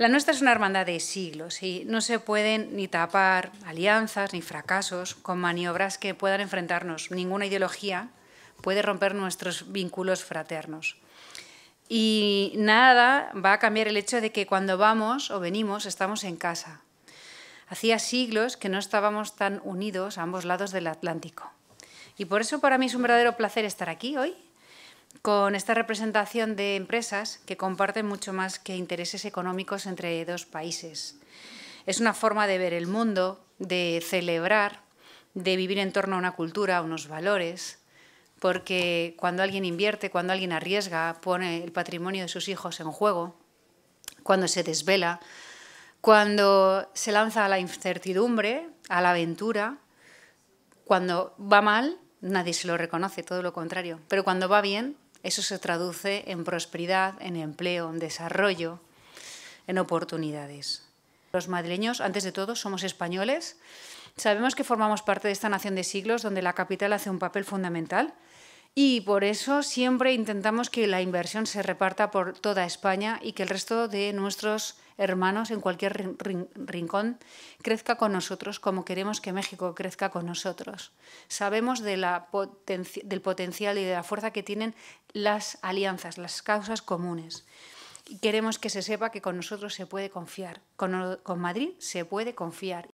La nuestra es una hermandad de siglos y no se pueden ni tapar alianzas ni fracasos con maniobras que puedan enfrentarnos. Ninguna ideología puede romper nuestros vínculos fraternos. Y nada va a cambiar el hecho de que cuando vamos o venimos estamos en casa. Hacía siglos que no estábamos tan unidos a ambos lados del Atlántico. Y por eso para mí es un verdadero placer estar aquí hoy con esta representación de empresas que comparten mucho más que intereses económicos entre dos países. Es una forma de ver el mundo, de celebrar, de vivir en torno a una cultura, a unos valores, porque cuando alguien invierte, cuando alguien arriesga, pone el patrimonio de sus hijos en juego, cuando se desvela, cuando se lanza a la incertidumbre, a la aventura, cuando va mal, nadie se lo reconoce, todo lo contrario, pero cuando va bien, eso se traduce en prosperidad, en empleo, en desarrollo, en oportunidades. Los madrileños, antes de todo, somos españoles. Sabemos que formamos parte de esta nación de siglos donde la capital hace un papel fundamental y por eso siempre intentamos que la inversión se reparta por toda España y que el resto de nuestros hermanos en cualquier rincón, crezca con nosotros como queremos que México crezca con nosotros. Sabemos del potencial y de la fuerza que tienen las alianzas, las causas comunes. Y queremos que se sepa que con nosotros se puede confiar, con Madrid se puede confiar